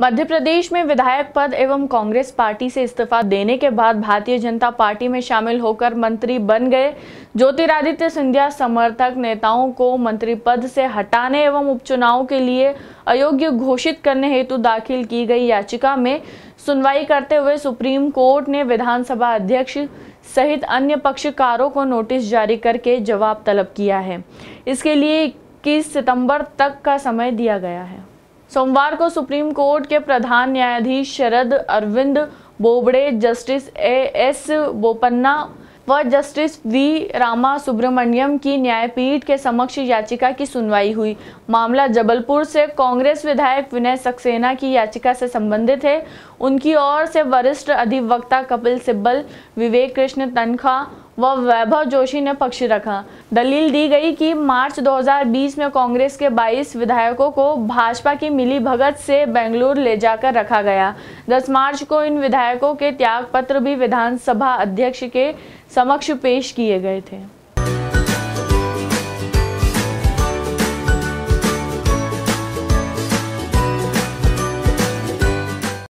मध्य प्रदेश में विधायक पद एवं कांग्रेस पार्टी से इस्तीफा देने के बाद भारतीय जनता पार्टी में शामिल होकर मंत्री बन गए ज्योतिरादित्य सिंधिया समर्थक नेताओं को मंत्री पद से हटाने एवं उपचुनाव के लिए अयोग्य घोषित करने हेतु दाखिल की गई याचिका में सुनवाई करते हुए सुप्रीम कोर्ट ने विधानसभा अध्यक्ष सहित अन्य पक्षकारों को नोटिस जारी करके जवाब तलब किया है इसके लिए इक्कीस सितंबर तक का समय दिया गया है सोमवार को सुप्रीम कोर्ट के प्रधान न्यायाधीश Sharad Arvind Bobde justice A S Bopanna व जस्टिस वी रामा सुब्रमण्यम की न्यायपीठ के समक्ष याचिका की सुनवाई हुई मामला जबलपुर से कांग्रेस विधायक विनय सक्सेना की याचिका से संबंधित है उनकी ओर से वरिष्ठ अधिवक्ता कपिल सिब्बल विवेक कृष्ण तनखा व वैभव जोशी ने पक्ष रखा दलील दी गई कि मार्च 2020 में कांग्रेस के 22 विधायकों को भाजपा की मिली भगत से बेंगलुरु ले जाकर रखा गया 10 मार्च को इन विधायकों के त्याग पत्र भी विधानसभा अध्यक्ष के समक्ष पेश किए गए थे